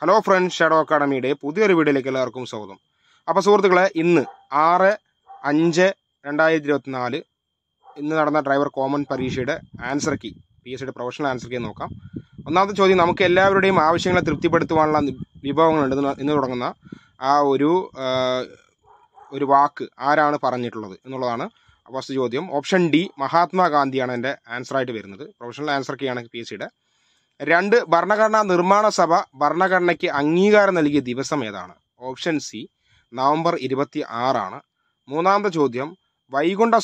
hello friends shadow അക്കാഡമിയുടെ പുതിയൊരു വീഡിയോയിലേക്ക് എല്ലാവർക്കും സ്വാഗതം അപ്പോൾ സുഹൃത്തുക്കളെ ഇന്ന് ആറ് അഞ്ച് രണ്ടായിരത്തി നാല് ഇന്ന് നടന്ന ഡ്രൈവർ കോമൺ പരീക്ഷയുടെ ആൻസർ കീ പി എസ് സിയുടെ പ്രൊഫഷണൽ ആൻസർ കീ നോക്കാം ഒന്നാമത്തെ ചോദ്യം നമുക്ക് എല്ലാവരുടെയും ആവശ്യങ്ങളെ തൃപ്തിപ്പെടുത്തുവാനുള്ള വിഭവങ്ങളുണ്ട് ഇന്ന് തുടങ്ങുന്ന ആ ഒരു ഒരു വാക്ക് ആരാണ് പറഞ്ഞിട്ടുള്ളത് എന്നുള്ളതാണ് ഫസ്റ്റ് ചോദ്യം ഓപ്ഷൻ ഡി മഹാത്മാഗാന്ധിയാണ് എൻ്റെ ആൻസറായിട്ട് വരുന്നത് പ്രൊഫഷണൽ ആൻസർ കീ ആണ് പി എസ് സിയുടെ രണ്ട് ഭരണഘടനാ നിർമ്മാണ സഭ ഭരണഘടനയ്ക്ക് അംഗീകാരം നൽകിയ ദിവസം ഏതാണ് ഓപ്ഷൻ സി നവംബർ ഇരുപത്തി ആറാണ് മൂന്നാമത്തെ ചോദ്യം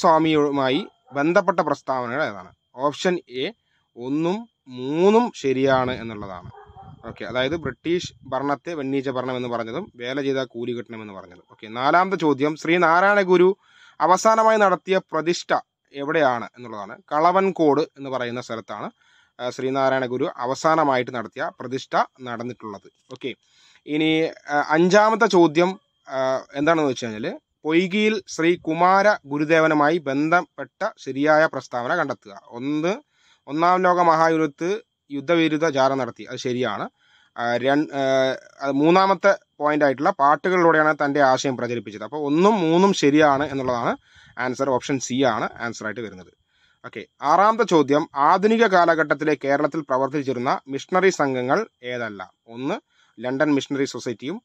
സ്വാമിയുമായി ബന്ധപ്പെട്ട പ്രസ്താവനകൾ ഏതാണ് ഓപ്ഷൻ എ ഒന്നും മൂന്നും ശരിയാണ് എന്നുള്ളതാണ് ഓക്കെ അതായത് ബ്രിട്ടീഷ് ഭരണത്തെ വെണ്ണീച്ച ഭരണം എന്ന് പറഞ്ഞതും വേല ചെയ്ത കൂലി കിട്ടണമെന്ന് പറഞ്ഞതും ഓക്കെ നാലാമത്തെ ചോദ്യം ശ്രീ ഗുരു അവസാനമായി നടത്തിയ പ്രതിഷ്ഠ എവിടെയാണ് എന്നുള്ളതാണ് കളവൻകോട് എന്ന് പറയുന്ന സ്ഥലത്താണ് ശ്രീനാരായണ ഗുരു അവസാനമായിട്ട് നടത്തിയ പ്രതിഷ്ഠ നടന്നിട്ടുള്ളത് ഓക്കെ ഇനി അഞ്ചാമത്തെ ചോദ്യം എന്താണെന്ന് വെച്ച് കഴിഞ്ഞാൽ പൊയ്കിയിൽ ശ്രീ കുമാര ഗുരുദേവനുമായി ബന്ധപ്പെട്ട ശരിയായ പ്രസ്താവന കണ്ടെത്തുക ഒന്ന് ഒന്നാം ലോക മഹായുദ്ധത്ത് യുദ്ധവിരുദ്ധ ജാഥ നടത്തി അത് ശരിയാണ് മൂന്നാമത്തെ പോയിന്റ് ആയിട്ടുള്ള പാട്ടുകളിലൂടെയാണ് തൻ്റെ ആശയം പ്രചരിപ്പിച്ചത് അപ്പോൾ ഒന്നും മൂന്നും ശരിയാണ് എന്നുള്ളതാണ് ആൻസർ ഓപ്ഷൻ സി ആണ് ആൻസർ ആയിട്ട് വരുന്നത് ഓക്കെ ആറാമത്തെ ചോദ്യം ആധുനിക കാലഘട്ടത്തിലെ കേരളത്തിൽ പ്രവർത്തിച്ചിരുന്ന മിഷണറി സംഘങ്ങൾ ഏതല്ല ഒന്ന് ലണ്ടൻ മിഷണറി സൊസൈറ്റിയും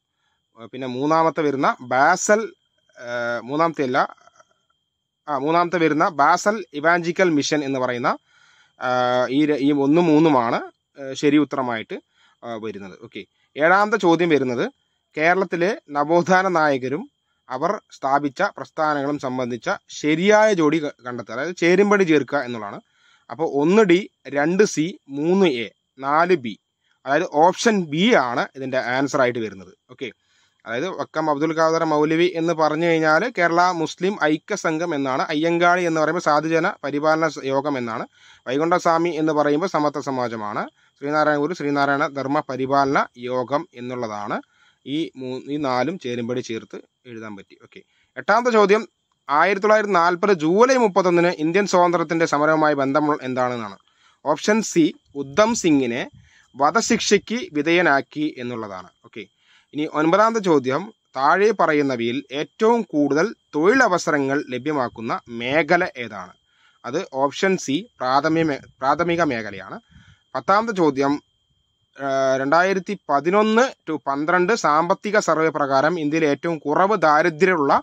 പിന്നെ മൂന്നാമത്തെ വരുന്ന ബാസൽ മൂന്നാമത്തെ അല്ല ആ മൂന്നാമത്തെ വരുന്ന ബാസൽ ഇവാഞ്ചിക്കൽ മിഷൻ എന്ന് പറയുന്ന ഈ ഈ ഒന്നും മൂന്നുമാണ് ശരി ഉത്തരമായിട്ട് വരുന്നത് ഓക്കെ ഏഴാമത്തെ ചോദ്യം വരുന്നത് കേരളത്തിലെ നവോത്ഥാന നായകരും അവർ സ്ഥാപിച്ച പ്രസ്ഥാനങ്ങളും സംബന്ധിച്ച ശരിയായ ജോഡി കണ്ടെത്തുക അതായത് ചേരുമ്പടി ചേർക്കുക എന്നുള്ളതാണ് അപ്പോൾ ഒന്ന് ഡി രണ്ട് സി മൂന്ന് എ നാല് ബി അതായത് ഓപ്ഷൻ ബി ആണ് ഇതിൻ്റെ ആൻസർ ആയിട്ട് വരുന്നത് ഓക്കെ അതായത് വക്കം അബ്ദുൽ ഖാദർ മൗലവി എന്ന് പറഞ്ഞു കഴിഞ്ഞാൽ കേരള മുസ്ലിം ഐക്യ സംഘം എന്നാണ് അയ്യങ്കാളി എന്ന് പറയുമ്പോൾ സാധുജന പരിപാലന യോഗം എന്നാണ് വൈകുണ്ഠസ്വാമി എന്ന് പറയുമ്പോൾ സമത്വ സമാജമാണ് ശ്രീനാരായണ ഗുരു ശ്രീനാരായണ ധർമ്മ പരിപാലന യോഗം എന്നുള്ളതാണ് ഈ മൂന്ന് ഈ നാലും ചേരുമ്പടി ചേർത്ത് എഴുതാൻ പറ്റി ഓക്കെ എട്ടാമത്തെ ചോദ്യം ആയിരത്തി തൊള്ളായിരത്തി നാൽപ്പത് ജൂലൈ മുപ്പത്തൊന്നിന് ഇന്ത്യൻ സ്വാതന്ത്ര്യത്തിന്റെ സമരവുമായി ബന്ധം എന്താണെന്നാണ് ഓപ്ഷൻ സി ഉദ്ധം സിംഗിനെ വധശിക്ഷയ്ക്ക് വിധേയനാക്കി എന്നുള്ളതാണ് ഓക്കെ ഇനി ഒൻപതാമത്തെ ചോദ്യം താഴെ പറയുന്നവയിൽ ഏറ്റവും കൂടുതൽ തൊഴിലവസരങ്ങൾ ലഭ്യമാക്കുന്ന മേഖല ഏതാണ് അത് ഓപ്ഷൻ സി പ്രാഥമിക പ്രാഥമിക മേഖലയാണ് പത്താമത്തെ ചോദ്യം രണ്ടായിരത്തി പതിനൊന്ന് ടു പന്ത്രണ്ട് സാമ്പത്തിക സർവേ പ്രകാരം ഇന്ത്യയിൽ ഏറ്റവും കുറവ് ദാരിദ്ര്യമുള്ള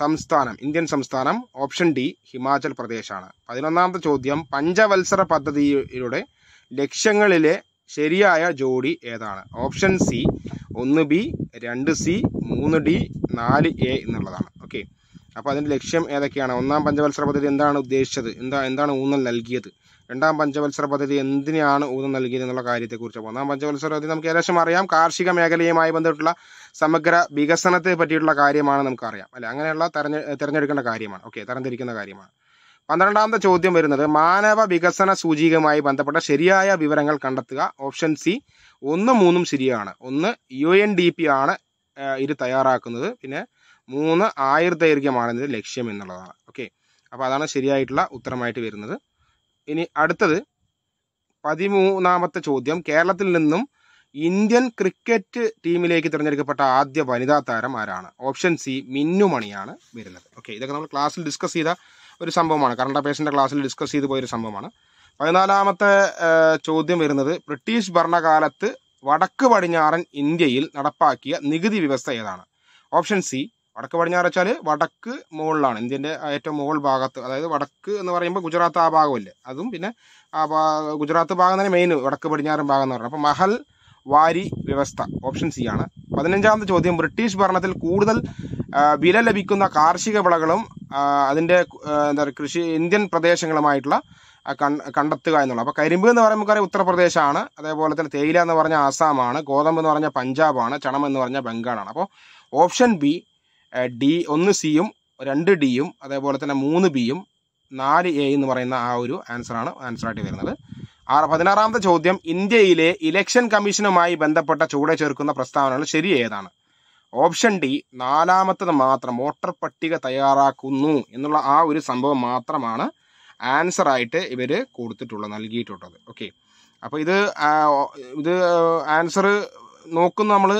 സംസ്ഥാനം ഇന്ത്യൻ സംസ്ഥാനം ഓപ്ഷൻ ഡി ഹിമാചൽ പ്രദേശാണ് പതിനൊന്നാമത്തെ ചോദ്യം പഞ്ചവത്സര പദ്ധതിയുടെ ലക്ഷ്യങ്ങളിലെ ശരിയായ ജോഡി ഏതാണ് ഓപ്ഷൻ സി ഒന്ന് ബി രണ്ട് സി മൂന്ന് ഡി നാല് എ എന്നുള്ളതാണ് ഓക്കെ അപ്പോൾ അതിൻ്റെ ലക്ഷ്യം ഏതൊക്കെയാണ് ഒന്നാം പഞ്ചവത്സര പദ്ധതി എന്താണ് ഉദ്ദേശിച്ചത് എന്താ എന്താണ് ഊന്നൽ നൽകിയത് രണ്ടാം പഞ്ചവത്സര പദ്ധതി എന്തിനാണ് ഊന്നൽ നൽകിയത് എന്നുള്ള കാര്യത്തെക്കുറിച്ച് ഒന്നാം പഞ്ചവത്സര പദ്ധതി നമുക്ക് ഏകദേശം അറിയാം കാർഷിക മേഖലയുമായി ബന്ധപ്പെട്ടുള്ള സമഗ്ര വികസനത്തെ പറ്റിയിട്ടുള്ള കാര്യമാണ് നമുക്കറിയാം അല്ലെ അങ്ങനെയുള്ള തെരഞ്ഞെ തിരഞ്ഞെടുക്കേണ്ട കാര്യമാണ് ഓക്കെ തരംതിരിക്കുന്ന കാര്യമാണ് പന്ത്രണ്ടാമത്തെ ചോദ്യം വരുന്നത് മാനവ വികസന സൂചികയുമായി ബന്ധപ്പെട്ട ശരിയായ വിവരങ്ങൾ കണ്ടെത്തുക ഓപ്ഷൻ സി ഒന്ന് മൂന്നും ശരിയാണ് ഒന്ന് യു എൻ ഡി പി ആണ് ഇത് തയ്യാറാക്കുന്നത് പിന്നെ മൂന്ന് ആയുർദൈർഘ്യമാണ് ഇതിൻ്റെ ലക്ഷ്യം എന്നുള്ളതാണ് ഓക്കെ അപ്പോൾ അതാണ് ശരിയായിട്ടുള്ള ഉത്തരമായിട്ട് വരുന്നത് ഇനി അടുത്തത് പതിമൂന്നാമത്തെ ചോദ്യം കേരളത്തിൽ നിന്നും ഇന്ത്യൻ ക്രിക്കറ്റ് ടീമിലേക്ക് തിരഞ്ഞെടുക്കപ്പെട്ട ആദ്യ വനിതാ താരം ആരാണ് ഓപ്ഷൻ സി മിന്നുമണിയാണ് വരുന്നത് ഓക്കെ ഇതൊക്കെ നമ്മൾ ക്ലാസ്സിൽ ഡിസ്കസ് ചെയ്ത ഒരു സംഭവമാണ് കറണ്ട് അഫയേഴ്സിൻ്റെ ക്ലാസ്സിൽ ഡിസ്കസ് ചെയ്ത് പോയൊരു സംഭവമാണ് പതിനാലാമത്തെ ചോദ്യം വരുന്നത് ബ്രിട്ടീഷ് ഭരണകാലത്ത് വടക്ക് പടിഞ്ഞാറൻ ഇന്ത്യയിൽ നടപ്പാക്കിയ നികുതി വ്യവസ്ഥ ഏതാണ് ഓപ്ഷൻ സി വടക്ക് പടിഞ്ഞാറ് വെച്ചാൽ വടക്ക് മുകളിലാണ് ഇന്ത്യൻ്റെ ഏറ്റവും മുകൾ ഭാഗത്ത് അതായത് വടക്ക് എന്ന് പറയുമ്പോൾ ഗുജറാത്ത് ആ ഭാഗമല്ലേ അതും പിന്നെ ആ ഗുജറാത്ത് ഭാഗം തന്നെ മെയിൻ വടക്ക് പടിഞ്ഞാറൻ ഭാഗം എന്ന് പറയുന്നത് അപ്പോൾ മഹൽ വാരി വ്യവസ്ഥ ഓപ്ഷൻ സി ആണ് പതിനഞ്ചാമത്തെ ചോദ്യം ബ്രിട്ടീഷ് ഭരണത്തിൽ കൂടുതൽ വില ലഭിക്കുന്ന കാർഷിക വിളകളും അതിൻ്റെ എന്താ പറയുക കൃഷി ഇന്ത്യൻ പ്രദേശങ്ങളുമായിട്ടുള്ള കണ്ടെത്തുക എന്നുള്ളത് അപ്പോൾ കരിമ്പ് എന്ന് പറയുമ്പോൾ നമുക്കറിയാം ഉത്തർപ്രദേശാണ് അതേപോലെ തന്നെ തേയില എന്ന് പറഞ്ഞാൽ ആസാമാണ് ഗോതമ്പ് എന്ന് പറഞ്ഞാൽ പഞ്ചാബാണ് ചണം എന്ന് പറഞ്ഞാൽ ബംഗാളാണ് അപ്പോൾ ഓപ്ഷൻ ബി ഡി ഒന്ന് സിയും രണ്ട് ഡിയും അതേപോലെ തന്നെ മൂന്ന് ബിയും നാല് എ എന്ന് പറയുന്ന ആ ഒരു ആൻസറാണ് ആൻസറായിട്ട് വരുന്നത് ആറ് പതിനാറാമത്തെ ചോദ്യം ഇന്ത്യയിലെ ഇലക്ഷൻ കമ്മീഷനുമായി ബന്ധപ്പെട്ട ചൂടെ ചേർക്കുന്ന പ്രസ്താവനകൾ ശരി ഏതാണ് ഓപ്ഷൻ ഡി നാലാമത്തത് മാത്രം വോട്ടർ പട്ടിക തയ്യാറാക്കുന്നു എന്നുള്ള ആ ഒരു സംഭവം മാത്രമാണ് ആൻസറായിട്ട് ഇവർ കൊടുത്തിട്ടുള്ളത് നൽകിയിട്ടുള്ളത് ഓക്കെ അപ്പോൾ ഇത് ഇത് ആൻസർ നോക്കുന്ന നമ്മൾ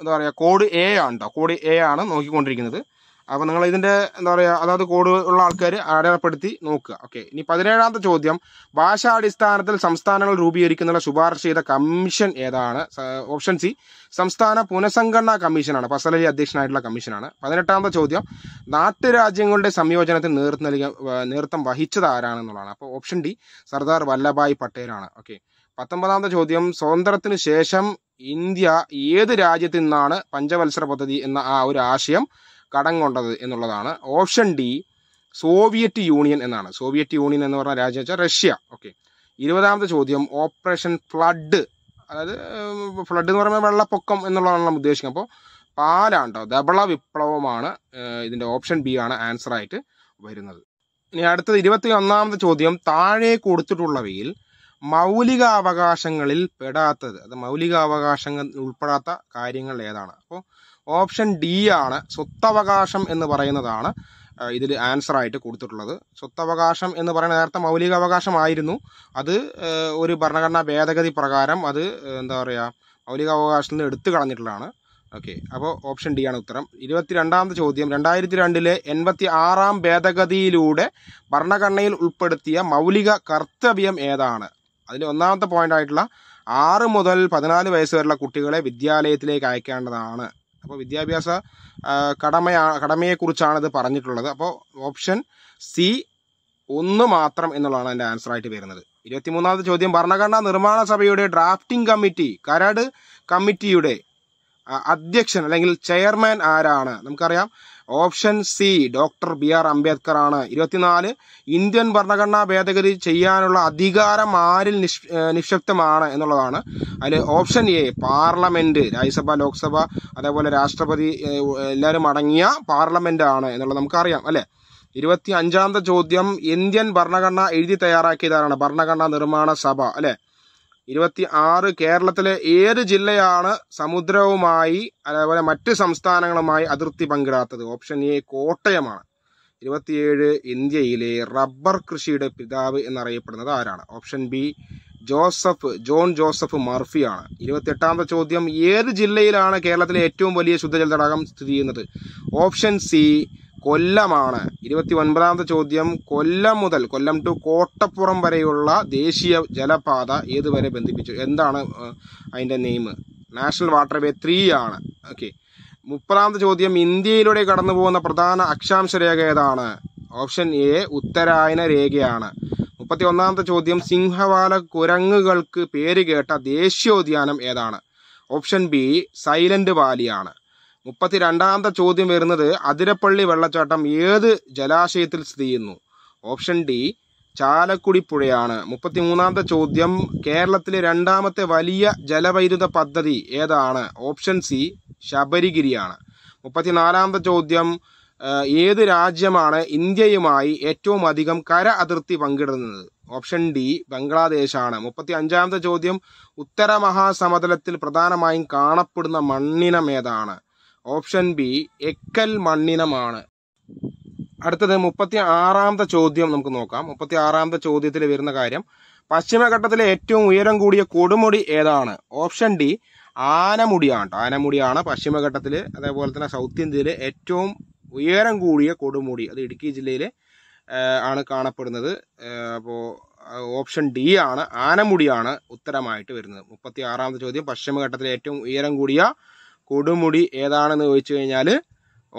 എന്താ പറയുക കോഡ് എ ആണ് കേട്ടോ കോഡ് എ ആണ് നോക്കിക്കൊണ്ടിരിക്കുന്നത് അപ്പോൾ നിങ്ങൾ ഇതിൻ്റെ എന്താ പറയുക അതായത് കോഡ് ഉള്ള ആൾക്കാർ അടയാളപ്പെടുത്തി നോക്കുക ഓക്കെ ഇനി പതിനേഴാമത്തെ ചോദ്യം ഭാഷാടിസ്ഥാനത്തിൽ സംസ്ഥാനങ്ങൾ രൂപീകരിക്കുന്നതിനുള്ള ശുപാർശ ചെയ്ത കമ്മീഷൻ ഏതാണ് ഓപ്ഷൻ സി സംസ്ഥാന പുനഃസംഘടനാ കമ്മീഷനാണ് ഫസലലി അധ്യക്ഷനായിട്ടുള്ള കമ്മീഷനാണ് പതിനെട്ടാമത്തെ ചോദ്യം നാട്ടുരാജ്യങ്ങളുടെ സംയോജനത്തിന് നേതൃത്വം നൽകിയ നേതൃത്വം വഹിച്ചത് ആരാണെന്നുള്ളതാണ് അപ്പോൾ ഓപ്ഷൻ ഡി സർദാർ വല്ലഭായ് പട്ടേലാണ് ഓക്കെ പത്തൊമ്പതാമത്തെ ചോദ്യം സ്വാതന്ത്ര്യത്തിന് ശേഷം ഇന്ത്യ ഏത് രാജ്യത്തു നിന്നാണ് പഞ്ചവത്സര പദ്ധതി എന്ന ആ ഒരു ആശയം കടം കൊണ്ടത് എന്നുള്ളതാണ് ഓപ്ഷൻ ഡി സോവിയറ്റ് യൂണിയൻ എന്നാണ് സോവിയറ്റ് യൂണിയൻ എന്ന് പറഞ്ഞ രാജ്യം വെച്ചാൽ റഷ്യ ഓക്കെ ഇരുപതാമത്തെ ചോദ്യം ഓപ്പറേഷൻ ഫ്ലഡ് അതായത് ഫ്ലഡ് എന്ന് പറയുമ്പോൾ വെള്ളപ്പൊക്കം എന്നുള്ളതാണ് നമ്മൾ ഉദ്ദേശിക്കുന്നത് അപ്പോൾ പാലാണ് കേട്ടോ ധബള വിപ്ലവമാണ് ഇതിൻ്റെ ഓപ്ഷൻ ബി ആണ് ആൻസർ ആയിട്ട് വരുന്നത് ഇനി അടുത്തത് ഇരുപത്തി ഒന്നാമത്തെ ചോദ്യം താഴെ കൊടുത്തിട്ടുള്ളവയിൽ മൗലികാവകാശങ്ങളിൽ പെടാത്തത് അത് മൗലികാവകാശങ്ങൾ ഉൾപ്പെടാത്ത കാര്യങ്ങൾ ഏതാണ് അപ്പോൾ ഓപ്ഷൻ ഡി ആണ് സ്വത്തവകാശം എന്ന് പറയുന്നതാണ് ഇതിൽ ആൻസർ ആയിട്ട് കൊടുത്തിട്ടുള്ളത് സ്വത്തവകാശം എന്ന് പറയുന്ന നേരത്തെ മൗലികാവകാശമായിരുന്നു അത് ഒരു ഭരണഘടനാ ഭേദഗതി പ്രകാരം അത് എന്താ പറയുക മൗലികാവകാശത്തിൽ നിന്ന് എടുത്തു കളഞ്ഞിട്ടുള്ളതാണ് ഓക്കെ അപ്പോൾ ഓപ്ഷൻ ഡി ആണ് ഉത്തരം ഇരുപത്തി രണ്ടാമത്തെ ചോദ്യം രണ്ടായിരത്തി രണ്ടിലെ എൺപത്തി ആറാം ഭേദഗതിയിലൂടെ ഭരണഘടനയിൽ ഉൾപ്പെടുത്തിയ മൗലിക കർത്തവ്യം ഏതാണ് അതിൽ ഒന്നാമത്തെ ആയിട്ടുള്ള ആറ് മുതൽ പതിനാല് വയസ്സ് വരെയുള്ള കുട്ടികളെ വിദ്യാലയത്തിലേക്ക് അയക്കേണ്ടതാണ് അപ്പോൾ വിദ്യാഭ്യാസ കടമയാ കടമയെക്കുറിച്ചാണ് ഇത് പറഞ്ഞിട്ടുള്ളത് അപ്പോൾ ഓപ്ഷൻ സി ഒന്ന് മാത്രം എന്നുള്ളതാണ് എൻ്റെ ആൻസറായിട്ട് വരുന്നത് ഇരുപത്തിമൂന്നാമത്തെ ചോദ്യം ഭരണഘടനാ നിർമ്മാണ സഭയുടെ ഡ്രാഫ്റ്റിംഗ് കമ്മിറ്റി കരട് കമ്മിറ്റിയുടെ അധ്യക്ഷൻ അല്ലെങ്കിൽ ചെയർമാൻ ആരാണ് നമുക്കറിയാം option C doctor B R Ambedkar ആണ് ഇരുപത്തിനാല് ഇന്ത്യൻ ഭരണഘടനാ ഭേദഗതി ചെയ്യാനുള്ള അധികാരം ആരിൽ നിഷ് നിക്ഷിപ്തമാണ് എന്നുള്ളതാണ് അതിൽ option A parliament Rajya Sabha Lok Sabha അതേപോലെ രാഷ്ട്രപതി എല്ലാവരും അടങ്ങിയ പാർലമെന്റ് ആണ് എന്നുള്ളത് നമുക്കറിയാം അല്ലേ ഇരുപത്തി അഞ്ചാമത്തെ ചോദ്യം ഇന്ത്യൻ ഭരണഘടന എഴുതി തയ്യാറാക്കിയതാണ് ഭരണഘടനാ നിർമ്മാണ സഭ അല്ലേ ഇരുപത്തി ആറ് കേരളത്തിലെ ഏത് ജില്ലയാണ് സമുദ്രവുമായി അതേപോലെ മറ്റ് സംസ്ഥാനങ്ങളുമായി അതിർത്തി പങ്കിടാത്തത് ഓപ്ഷൻ എ കോട്ടയമാണ് ഇരുപത്തിയേഴ് ഇന്ത്യയിലെ റബ്ബർ കൃഷിയുടെ പിതാവ് എന്നറിയപ്പെടുന്നത് ആരാണ് option B Joseph John Joseph മർഫിയാണ് ഇരുപത്തെട്ടാമത്തെ ചോദ്യം ഏത് ജില്ലയിലാണ് കേരളത്തിലെ ഏറ്റവും വലിയ ശുദ്ധജല തടാകം സ്ഥിതി ചെയ്യുന്നത് ഓപ്ഷൻ സി കൊല്ലമാണ് ഇരുപത്തി ഒൻപതാമത്തെ ചോദ്യം കൊല്ലം മുതൽ കൊല്ലം ടു കോട്ടപ്പുറം വരെയുള്ള ദേശീയ ജലപാത ഏതുവരെ ബന്ധിപ്പിച്ചു എന്താണ് അതിൻ്റെ നെയിം നാഷണൽ വാട്ടർവേ ത്രീ ആണ് ഓക്കെ മുപ്പതാമത്തെ ചോദ്യം ഇന്ത്യയിലൂടെ കടന്നു പോകുന്ന പ്രധാന അക്ഷാംശ രേഖ ഏതാണ് ഓപ്ഷൻ എ ഉത്തരായന രേഖയാണ് മുപ്പത്തി ഒന്നാമത്തെ ചോദ്യം സിംഹവാല കുരങ്ങുകൾക്ക് പേര് കേട്ട ദേശീയോദ്യാനം ഏതാണ് ഓപ്ഷൻ ബി സൈലന്റ് വാലിയാണ് മുപ്പത്തി രണ്ടാമത്തെ ചോദ്യം വരുന്നത് അതിരപ്പള്ളി വെള്ളച്ചാട്ടം ഏത് ജലാശയത്തിൽ സ്ഥിതി ചെയ്യുന്നു ഓപ്ഷൻ ഡി ചാലക്കുടി പുഴയാണ് മുപ്പത്തി മൂന്നാമത്തെ ചോദ്യം കേരളത്തിലെ രണ്ടാമത്തെ വലിയ ജലവൈദ്യുത പദ്ധതി ഏതാണ് ഓപ്ഷൻ സി ശബരിഗിരിയാണ് മുപ്പത്തിനാലാമത്തെ ചോദ്യം ഏത് രാജ്യമാണ് ഇന്ത്യയുമായി ഏറ്റവും അധികം കര അതിർത്തി പങ്കിടുന്നത് ഓപ്ഷൻ ഡി ബംഗ്ലാദേശാണ് മുപ്പത്തി അഞ്ചാമത്തെ ചോദ്യം ഉത്തരമഹാസമതലത്തിൽ പ്രധാനമായും കാണപ്പെടുന്ന മണ്ണിനം ഏതാണ് ഓപ്ഷൻ ബി എക്കൽ മണ്ണിനമാണ് അടുത്തത് മുപ്പത്തി ആറാമത്തെ ചോദ്യം നമുക്ക് നോക്കാം മുപ്പത്തി ആറാമത്തെ ചോദ്യത്തിൽ വരുന്ന കാര്യം പശ്ചിമഘട്ടത്തിലെ ഏറ്റവും ഉയരം കൂടിയ കൊടുമുടി ഏതാണ് ഓപ്ഷൻ ഡി ആനമുടിയാണ് ആനമുടിയാണ് പശ്ചിമഘട്ടത്തിൽ അതേപോലെ തന്നെ സൗത്ത് ഇന്ത്യയിലെ ഏറ്റവും ഉയരം കൂടിയ കൊടുമുടി അത് ഇടുക്കി ജില്ലയിൽ ആണ് കാണപ്പെടുന്നത് അപ്പോൾ ഓപ്ഷൻ ഡി ആണ് ആനമുടിയാണ് ഉത്തരമായിട്ട് വരുന്നത് മുപ്പത്തി ആറാമത്തെ ചോദ്യം പശ്ചിമഘട്ടത്തിലെ ഏറ്റവും ഉയരം കൂടിയ കൊടുമുടി ഏതാണെന്ന് ചോദിച്ചു കഴിഞ്ഞാൽ